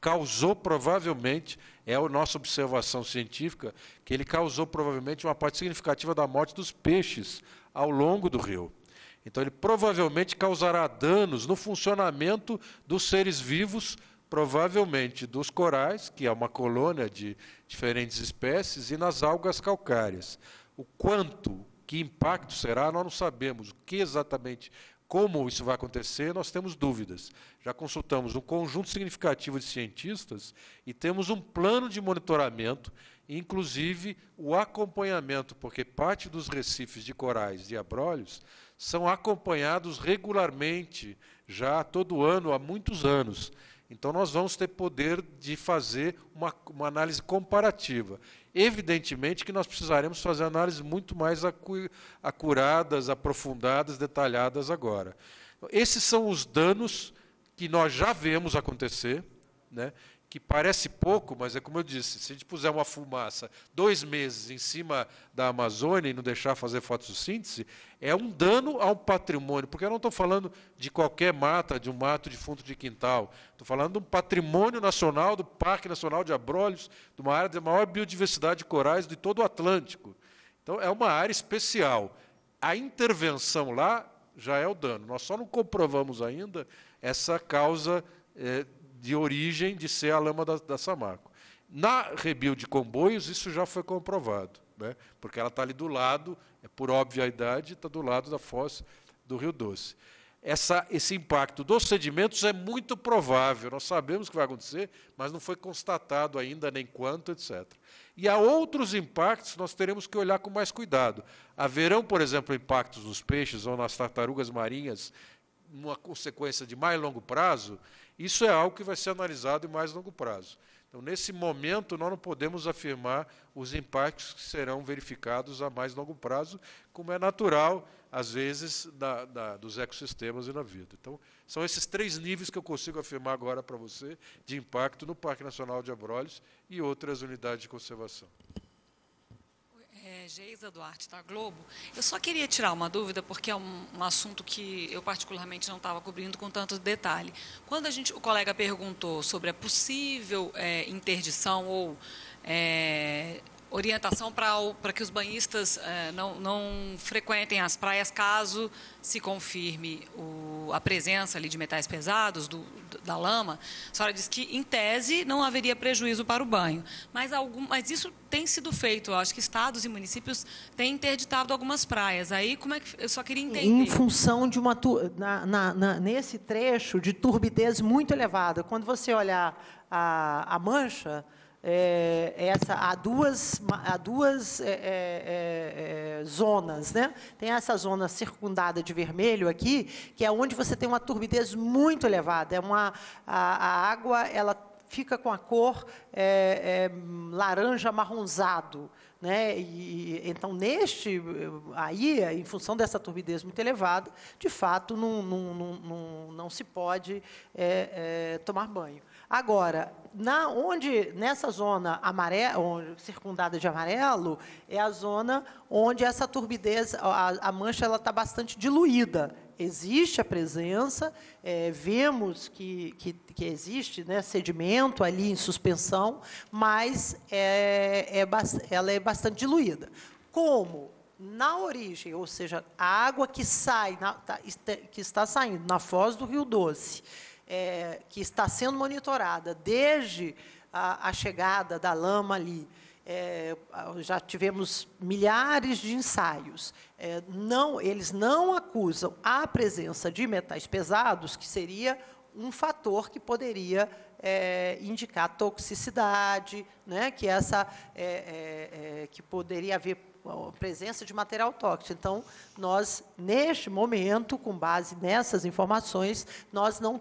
causou provavelmente, é a nossa observação científica, que ele causou provavelmente uma parte significativa da morte dos peixes ao longo do rio. Então ele provavelmente causará danos no funcionamento dos seres vivos provavelmente dos corais, que é uma colônia de diferentes espécies, e nas algas calcárias. O quanto, que impacto será, nós não sabemos. O que exatamente, como isso vai acontecer, nós temos dúvidas. Já consultamos um conjunto significativo de cientistas e temos um plano de monitoramento, inclusive o acompanhamento, porque parte dos recifes de corais e abrolhos são acompanhados regularmente, já todo ano, há muitos anos. Então, nós vamos ter poder de fazer uma, uma análise comparativa. Evidentemente que nós precisaremos fazer análises muito mais acu, acuradas, aprofundadas, detalhadas agora. Esses são os danos que nós já vemos acontecer, né? que parece pouco, mas é como eu disse, se a gente puser uma fumaça dois meses em cima da Amazônia e não deixar fazer fotossíntese, é um dano ao patrimônio, porque eu não estou falando de qualquer mata, de um mato de fundo de quintal, estou falando de um patrimônio nacional, do Parque Nacional de Abrolhos, de uma área de maior biodiversidade de corais de todo o Atlântico. Então, é uma área especial. A intervenção lá já é o dano. Nós só não comprovamos ainda essa causa... Eh, de origem de ser a lama da, da Samarco. Na Rebio de Comboios, isso já foi comprovado, né? porque ela está ali do lado, é por obviedade, está do lado da foz do Rio Doce. Essa, esse impacto dos sedimentos é muito provável, nós sabemos que vai acontecer, mas não foi constatado ainda nem quanto, etc. E há outros impactos nós teremos que olhar com mais cuidado. Haverão, por exemplo, impactos nos peixes ou nas tartarugas marinhas, uma consequência de mais longo prazo, isso é algo que vai ser analisado em mais longo prazo. Então, nesse momento, nós não podemos afirmar os impactos que serão verificados a mais longo prazo, como é natural, às vezes, da, da, dos ecossistemas e na vida. Então, são esses três níveis que eu consigo afirmar agora para você de impacto no Parque Nacional de Abrolhos e outras unidades de conservação. É, Geisa Duarte, da Globo. Eu só queria tirar uma dúvida, porque é um, um assunto que eu particularmente não estava cobrindo com tanto detalhe. Quando a gente, o colega perguntou sobre a possível é, interdição ou é, orientação para que os banhistas eh, não, não, frequentem as praias caso se confirme o, a presença ali de metais pesados, do, da lama. A senhora disse que, em tese, não haveria prejuízo para o banho. Mas, algum, mas isso tem sido feito. Eu acho que estados e municípios têm interditado algumas praias. Aí, como é que. Eu só queria entender. Em função de uma. Na, na, na, nesse trecho de turbidez muito elevada. Quando você olhar a, a mancha é, é, essa, há duas, há duas é é, é, é, zonas. Né? Tem essa zona circundada de vermelho aqui, que é onde você tem uma turbidez muito elevada. É uma, a, a água ela fica com a cor laranja marronzado. Né? E, então, neste, aí, em função dessa turbidez muito elevada, de fato, não, não, não, não, não se pode é, é, tomar banho. Agora, na onde nessa zona amarelo, onde, circundada de amarelo, é a zona onde essa turbidez, a, a mancha, ela está bastante diluída. Existe a presença, é, vemos que, que, que existe né, sedimento ali em suspensão, mas é, é, ela é bastante diluída. Como na origem, ou seja, a água que sai, na, tá, que está saindo na foz do Rio Doce, é, que está sendo monitorada desde a, a chegada da lama ali. É, já tivemos milhares de ensaios. É, não, eles não acusam a presença de metais pesados, que seria um fator que poderia é, indicar toxicidade, né, que essa é, é, é, que poderia haver presença de material tóxico. Então, nós, neste momento, com base nessas informações, nós não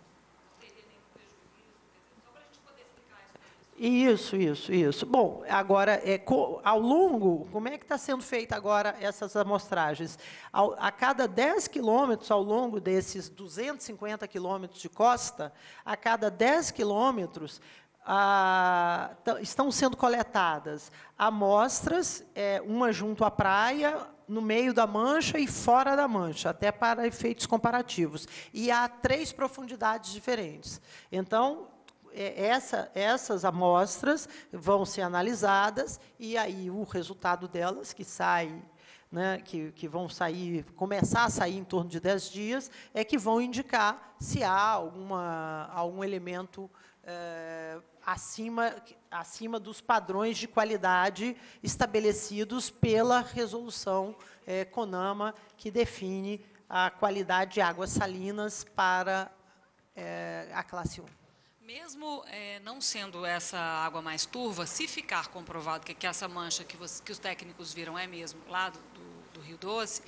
Isso, isso, isso. Bom, agora, é, ao longo, como é que está sendo feita agora essas amostragens? Ao, a cada 10 quilômetros, ao longo desses 250 quilômetros de costa, a cada 10 quilômetros, estão sendo coletadas amostras, é, uma junto à praia, no meio da mancha e fora da mancha, até para efeitos comparativos. E há três profundidades diferentes. Então, é, essa, essas amostras vão ser analisadas e aí o resultado delas, que sai né, que, que, vão sair, começar a sair em torno de 10 dias, é que vão indicar se há alguma, algum elemento é, acima, acima dos padrões de qualidade estabelecidos pela resolução é, CONAMA, que define a qualidade de águas salinas para é, a classe 1. Mesmo é, não sendo essa água mais turva, se ficar comprovado que, que essa mancha que, você, que, os técnicos viram é mesmo lá do, do, do Rio Doce,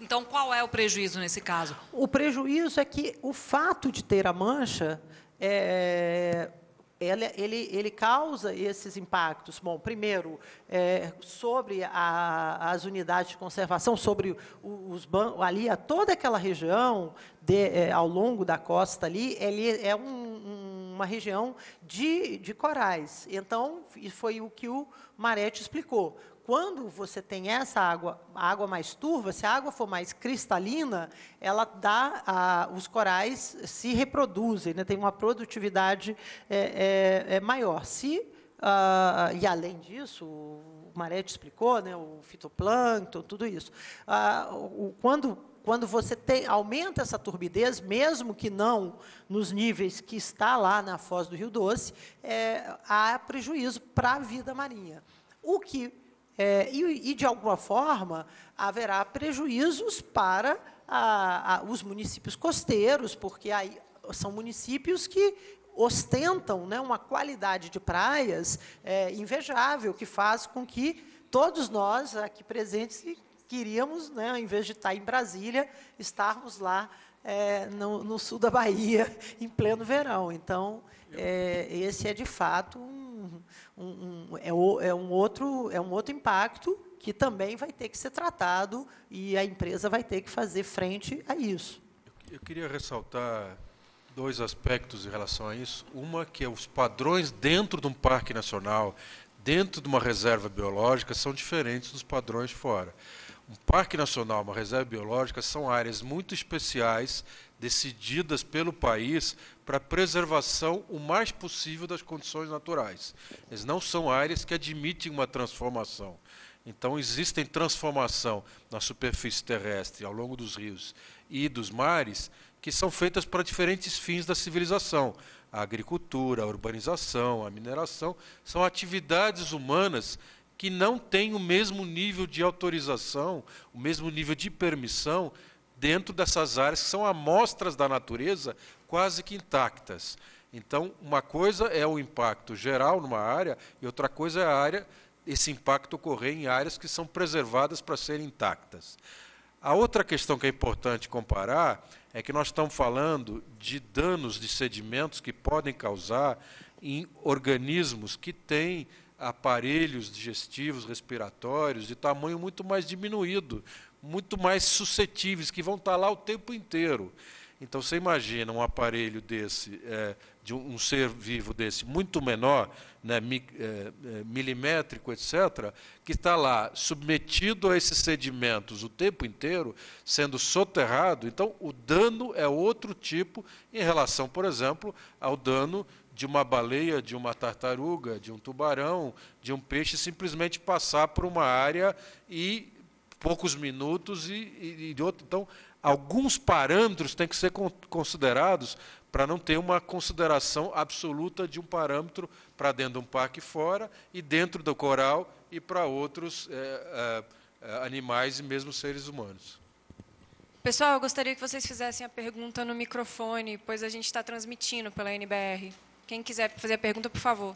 então qual é o prejuízo nesse caso? O prejuízo é que o fato de ter a mancha é, é ele, ele, ele, causa esses impactos. Bom, primeiro, é, sobre a, as unidades de conservação, sobre os bancos, ali, a toda aquela região de, é, ao longo da costa ali, ele é um uma região de, de corais. Então, foi o que o Marete explicou. Quando você tem essa água, a água mais turva, se a água for mais cristalina, ela dá, a, os corais se reproduzem, né? tem uma produtividade é, é, é maior. Se Uh, e além disso, o Marete explicou, né, o fitoplâncton, tudo isso. Uh, o, quando quando você tem, aumenta essa turbidez, mesmo que não nos níveis que está lá na foz do Rio Doce, é, há prejuízo para a vida marinha. O que é, e, e, de alguma forma, haverá prejuízos para a, a, os municípios costeiros, porque aí são municípios que ostentam né, uma qualidade de praias é, invejável, que faz com que todos nós aqui presentes queríamos, né, ao invés de estar em Brasília, estarmos lá é, no, no, sul da Bahia, em pleno verão. Então, é, esse é de fato um, um, um, é, o, é, um outro, é um outro impacto que também vai ter que ser tratado e a empresa vai ter que fazer frente a isso. Eu, eu queria ressaltar dois aspectos em relação a isso. Uma que é os padrões dentro de um parque nacional, dentro de uma reserva biológica, são diferentes dos padrões fora. Um parque nacional, uma reserva biológica, são áreas muito especiais decididas pelo país para preservação o mais possível das condições naturais. Eles não são áreas que admitem uma transformação. Então, existem transformação na superfície terrestre, ao longo dos rios e dos mares, que são feitas para diferentes fins da civilização. A agricultura, a urbanização, a mineração, são atividades humanas que não tem o mesmo nível de autorização, o mesmo nível de permissão dentro dessas áreas que são amostras da natureza quase que intactas. Então, uma coisa é o impacto geral numa área e outra coisa é a área esse impacto ocorrer em áreas que são preservadas para serem intactas. A outra questão que é importante comparar é que nós estamos falando de danos de sedimentos que podem causar em organismos que têm aparelhos digestivos, respiratórios, de tamanho muito mais diminuído, muito mais suscetíveis, que vão estar lá o tempo inteiro. Então, você imagina um aparelho desse, é, de um, ser vivo desse, muito menor, né, mi, é, é, milimétrico, etc., que está lá submetido a esses sedimentos o tempo inteiro, sendo soterrado. Então, o dano é outro tipo em relação, por exemplo, ao dano de uma baleia, de uma tartaruga, de um tubarão, de um peixe simplesmente passar por uma área e poucos minutos e, e, e outro. Então, alguns parâmetros têm que ser considerados para não ter uma consideração absoluta de um parâmetro para dentro de um parque fora e dentro do coral e para outros é, é, animais e mesmo seres humanos. Pessoal, eu gostaria que vocês fizessem a pergunta no microfone, pois a gente está transmitindo pela NBR. Quem quiser fazer a pergunta, por favor.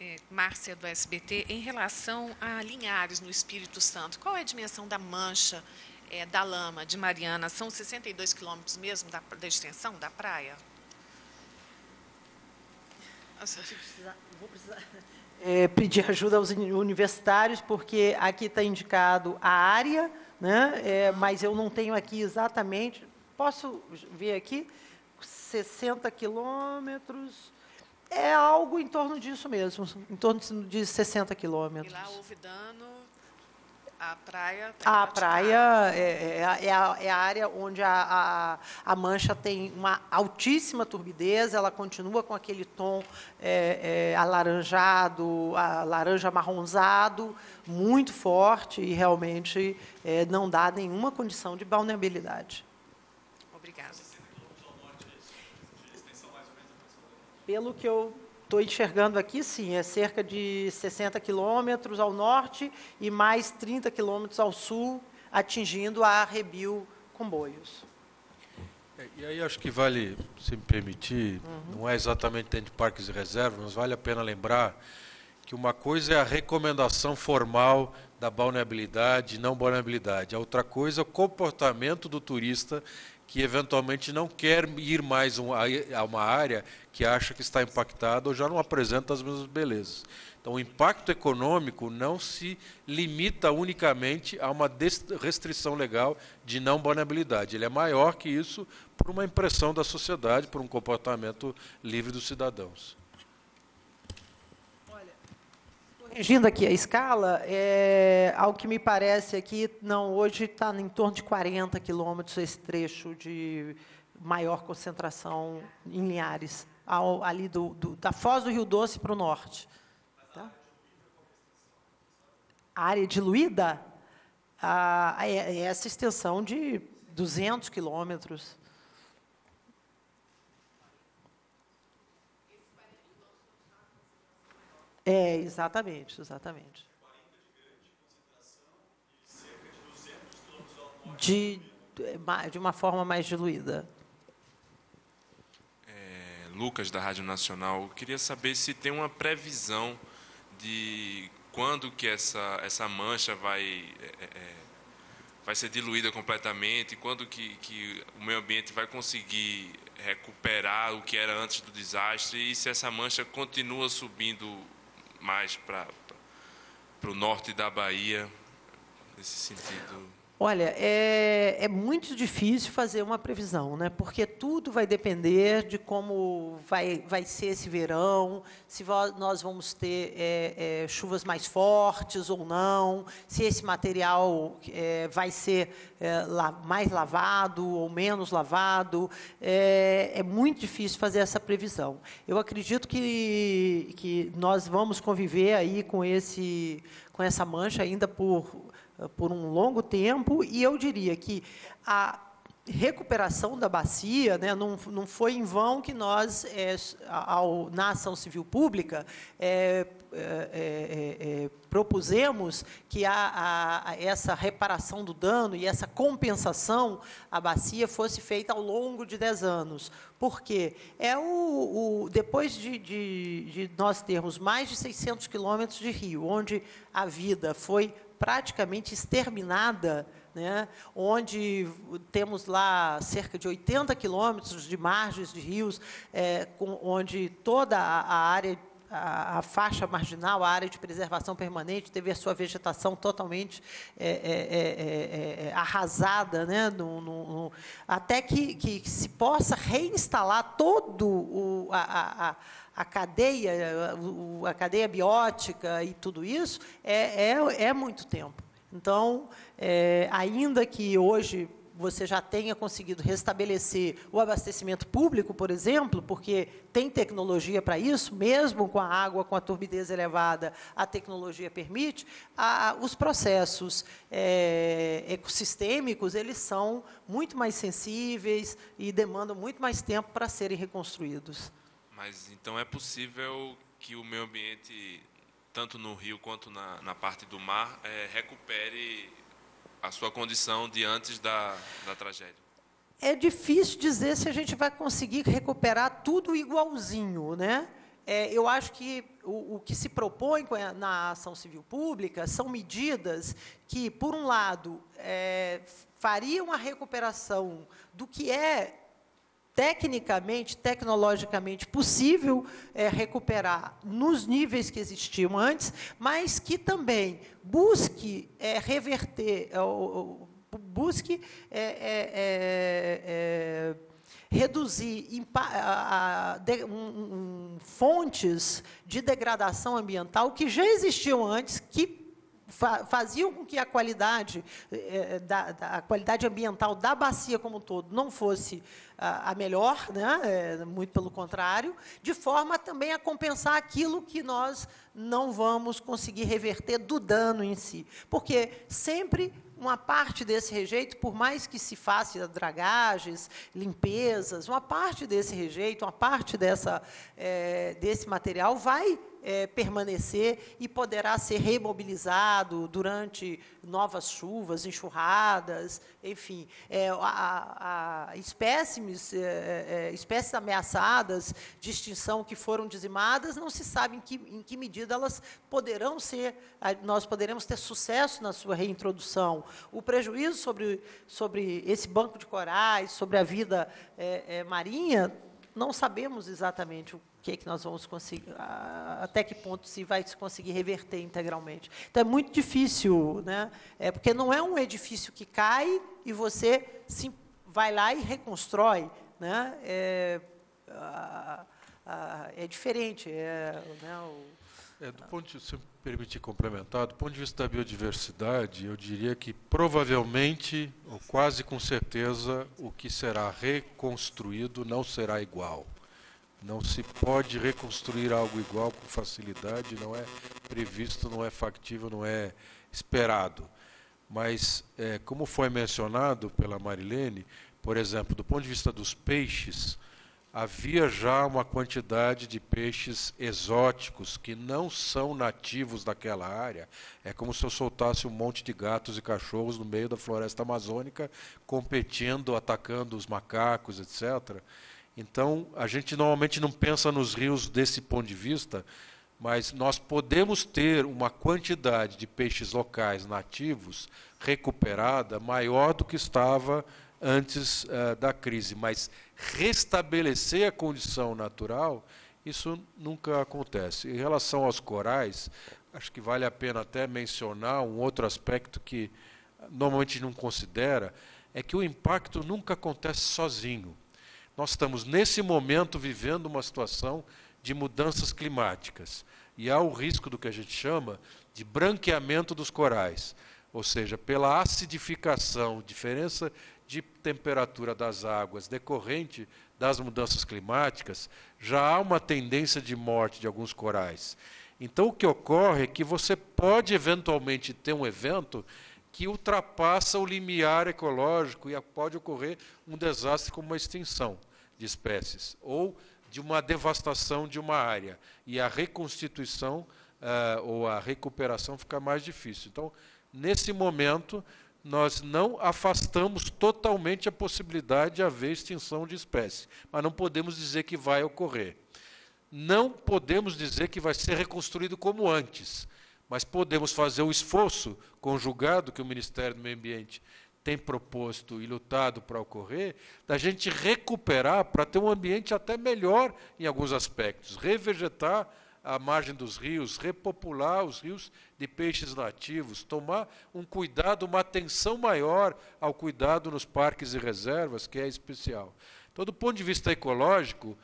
É, Márcia, do SBT, em relação a Linhares, no Espírito Santo, qual é a dimensão da mancha é, da lama de Mariana? São 62 quilômetros mesmo da, da extensão da praia? Vou precisar, vou precisar. É, pedir ajuda aos universitários, porque aqui está indicado a área, né? É, mas eu não tenho aqui exatamente posso ver aqui, 60 quilômetros, é algo em torno disso mesmo, em torno de 60 quilômetros. E lá houve dano à praia? Tá a praia é é, é, é, a, é, a, área onde a, a, a, mancha tem uma altíssima turbidez, ela continua com aquele tom é, alaranjado, laranja marronzado, muito forte e realmente não dá nenhuma condição de balneabilidade. pelo que eu estou enxergando aqui, sim, é cerca de 60 quilômetros ao norte e mais 30 quilômetros ao sul, atingindo a Rebio Comboios. É, e aí acho que vale, se me permitir, uhum. não é exatamente dentro de parques e reservas, mas vale a pena lembrar que uma coisa é a recomendação formal da balneabilidade e não balneabilidade, a é outra coisa é o comportamento do turista que eventualmente não quer ir mais a uma área que acha que está impactada ou já não apresenta as mesmas belezas. Então, o impacto econômico não se limita unicamente a uma restrição legal de não banabilidade. Ele é maior que isso por uma impressão da sociedade, por um comportamento livre dos cidadãos. corrigindo aqui a escala, é, ao que me parece aqui, não, hoje está em torno de 40 quilômetros esse trecho de maior concentração em Linhares, ao, ali do, do, da foz do Rio Doce para o norte. Tá? A área diluída, é, é, essa extensão de 200 quilômetros. É, exatamente, exatamente. De, é, de uma forma mais diluída. É, Lucas, da Rádio Nacional, queria saber se tem uma previsão de quando que essa, essa mancha vai, é, é, é, vai ser diluída completamente, quando que, que o meio ambiente vai conseguir recuperar o que era antes do desastre e se essa mancha continua subindo mais para o norte da Bahia, nesse sentido. Olha, é, é muito difícil fazer uma previsão, né? porque tudo vai depender de como vai, vai ser esse verão, se nós vamos ter é, é, chuvas mais fortes ou não, se esse material é, vai ser é, la, mais lavado ou menos lavado. É, é, muito difícil fazer essa previsão. Eu acredito que, que nós vamos conviver aí com, esse, com essa mancha ainda por eh, por um longo tempo, e eu diria que a recuperação da bacia, né, não, não foi em vão que nós, é, ao, na ação civil pública, é, é, propusemos que a, a, essa reparação do dano e essa compensação à bacia fosse feita ao longo de 10 anos. Por quê? É o, o depois de, de, de nós termos mais de 600 quilômetros de rio, onde a vida foi praticamente exterminada, né, onde temos lá cerca de 80 quilômetros de margens de rios, é, com, onde toda a, a área a, faixa marginal, a área de preservação permanente, teve a sua vegetação totalmente é, é, é, arrasada, né? No, no, no, até que, que, se possa reinstalar todo o, a, a, a cadeia, a, a cadeia biótica e tudo isso, é, é, muito tempo. Então, ainda que hoje você já tenha conseguido restabelecer o abastecimento público, por exemplo, porque tem tecnologia para isso, mesmo com a água com a turbidez elevada, a tecnologia permite, a, os processos é, ecossistêmicos eles são muito mais sensíveis e demandam muito mais tempo para serem reconstruídos. Mas então é possível que o meio ambiente, tanto no rio quanto na, na parte do mar, é, recupere a sua condição de antes da, da tragédia? É difícil dizer se a gente vai conseguir recuperar tudo igualzinho, né? É, eu acho que o, o, que se propõe na ação civil pública são medidas que, por um lado, é, fariam a recuperação do que é tecnicamente, tecnologicamente possível é, recuperar nos níveis que existiam antes, mas que também busque é, reverter, busque é, reduzir a, a, de, um, um, fontes de degradação ambiental que já existiam antes, que faziam com que a qualidade, eh, eh, da, da, a qualidade ambiental da bacia como um todo não fosse a, ah, a melhor, né? É, muito pelo contrário, de forma também a compensar aquilo que nós não vamos conseguir reverter do dano em si. Porque sempre uma parte desse rejeito, por mais que se faça dragagens, limpezas, uma parte desse rejeito, uma parte dessa, é, desse material vai é, permanecer e poderá ser remobilizado durante novas chuvas, enxurradas, enfim. É, a, a espécimes, é, é, é, espécies ameaçadas de extinção que foram dizimadas, não se sabe em que, em que medida elas poderão ser, nós poderemos ter sucesso na sua reintrodução. O prejuízo sobre, sobre esse banco de corais, sobre a vida é, marinha, não sabemos exatamente o que é que nós vamos conseguir, até que ponto se vai se conseguir reverter integralmente. Então é muito difícil, né? É porque não é um edifício que cai e você se, vai lá e reconstrói, né? É, é diferente, é, né, o, é, do ponto de, se me permitir complementar, do ponto de vista da biodiversidade, eu diria que provavelmente, ou quase com certeza, o que será reconstruído não será igual. Não se pode reconstruir algo igual com facilidade, não é previsto, não é factível, não é esperado. Mas, é, como foi mencionado pela Marilene, por exemplo, do ponto de vista dos peixes, havia já uma quantidade de peixes exóticos que não são nativos daquela área. É como se eu soltasse um monte de gatos e cachorros no meio da floresta amazônica, competindo, atacando os macacos, etc. Então, a gente normalmente não pensa nos rios desse ponto de vista, mas nós podemos ter uma quantidade de peixes locais nativos recuperada maior do que estava antes uh, da crise. Mas restabelecer a condição natural, isso nunca acontece. Em relação aos corais, acho que vale a pena até mencionar um outro aspecto que eh, normalmente não considera, é que o impacto nunca acontece sozinho. Nós estamos, nesse momento, vivendo uma situação de mudanças climáticas. E há o risco do que a gente chama de branqueamento dos corais, ou seja, pela acidificação, diferença de temperatura das águas decorrente das mudanças climáticas, já há uma tendência de morte de alguns corais. Então, o que ocorre é que você pode eventualmente ter um evento que ultrapassa o limiar ecológico e pode ocorrer um desastre como uma extinção de espécies ou de uma devastação de uma área e a reconstituição uh, ou a recuperação fica mais difícil. Então, nesse momento, nós não afastamos totalmente a possibilidade de haver extinção de espécies, mas não podemos dizer que vai ocorrer. Não podemos dizer que vai ser reconstruído como antes, mas podemos fazer o esforço conjugado que o Ministério do Meio Ambiente tem proposto e lutado para ocorrer, da gente recuperar para ter um ambiente até melhor em alguns aspectos, revegetar a margem dos rios, repopular os rios de peixes nativos, tomar um cuidado, uma atenção maior ao cuidado nos parques e reservas, que é especial. Então, do ponto de vista ecológico,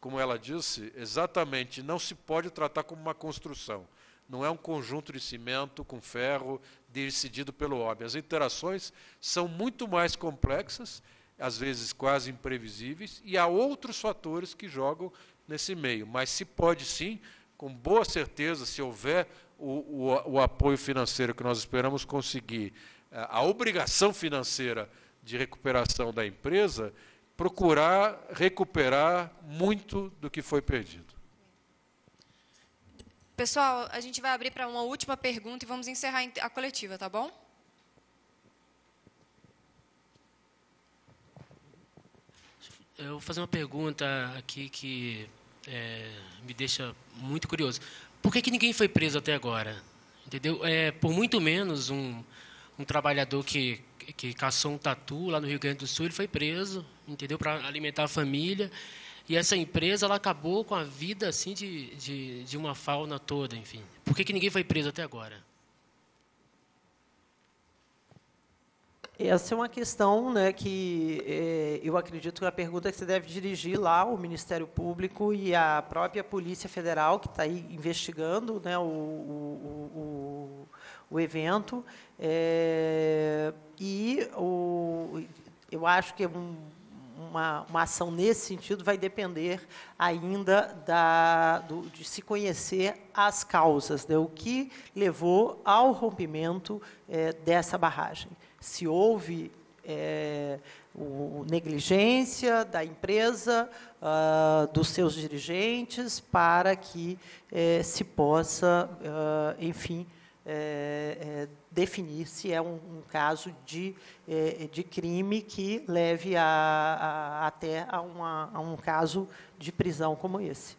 como ela disse, exatamente, não se pode tratar como uma construção não é um conjunto de cimento com ferro decidido pelo óbvio. As interações são muito mais complexas, às vezes quase imprevisíveis, e há outros fatores que jogam nesse meio. Mas se pode sim, com boa certeza, se houver o, o, o apoio financeiro que nós esperamos conseguir, eh, a obrigação financeira de recuperação da empresa, procurar recuperar muito do que foi perdido. Pessoal, a gente vai abrir para uma última pergunta e vamos encerrar a coletiva, tá bom? Eu vou fazer uma pergunta aqui que é, me deixa muito curioso. Por que, que ninguém foi preso até agora? Entendeu? É, por muito menos um, um trabalhador que, que caçou um tatu lá no Rio Grande do Sul, ele foi preso, entendeu? Para alimentar a família. E essa empresa ela acabou com a vida assim de, de, de uma fauna toda, enfim. Por que, que ninguém foi preso até agora? Essa é uma questão né, que é, eu acredito que é a pergunta que você deve dirigir lá ao Ministério Público e à própria Polícia Federal, que está aí investigando né, o, o, o, o evento. É, e o, eu acho que é um, uma, uma ação nesse sentido vai depender ainda da, do, de se conhecer as causas, né, o que levou ao rompimento é, dessa barragem. Se houve é, o, negligência da empresa, ah, dos seus dirigentes, para que é, se possa, ah, enfim, é, é, definir se é um, um caso de, é, de crime que leve a, a, até a, uma, a um caso de prisão como esse.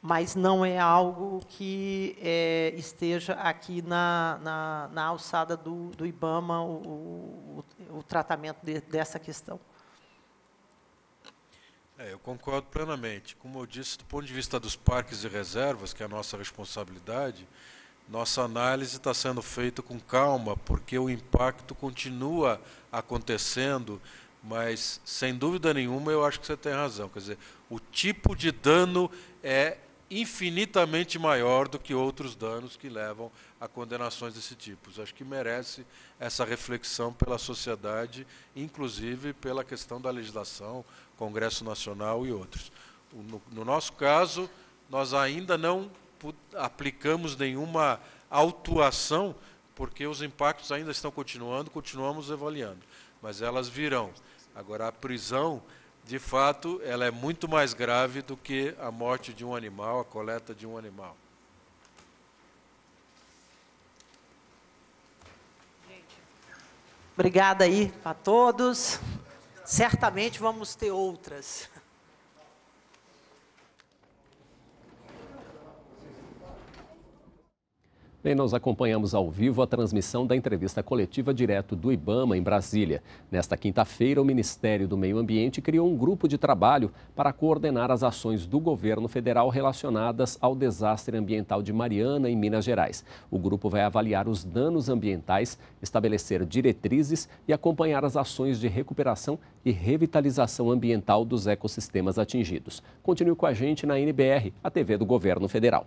Mas não é algo que é, esteja aqui na, na, na, alçada do, do IBAMA o, o, o tratamento de, dessa questão. É, eu concordo plenamente. Como eu disse, do ponto de vista dos parques e reservas, que é a nossa responsabilidade, nossa análise está sendo feita com calma, porque o impacto continua acontecendo, mas sem dúvida nenhuma eu acho que você tem razão. Quer dizer, o tipo de dano é infinitamente maior do que outros danos que levam a condenações desse tipo. acho que merece essa reflexão pela sociedade, inclusive pela questão da legislação, Congresso Nacional e outros. No, no nosso caso, nós ainda não aplicamos nenhuma autuação, porque os impactos ainda estão continuando, continuamos avaliando, mas elas virão. Agora, a prisão, de fato, ela é muito mais grave do que a morte de um animal, a coleta de um animal. Obrigada aí para todos. Certamente vamos ter outras. Bem, nós acompanhamos ao vivo a transmissão da entrevista coletiva direto do IBAMA em Brasília. Nesta quinta-feira, o Ministério do Meio Ambiente criou um grupo de trabalho para coordenar as ações do governo federal relacionadas ao desastre ambiental de Mariana, em Minas Gerais. O grupo vai avaliar os danos ambientais, estabelecer diretrizes e acompanhar as ações de recuperação e revitalização ambiental dos ecossistemas atingidos. Continue com a gente na NBR, a TV do Governo Federal.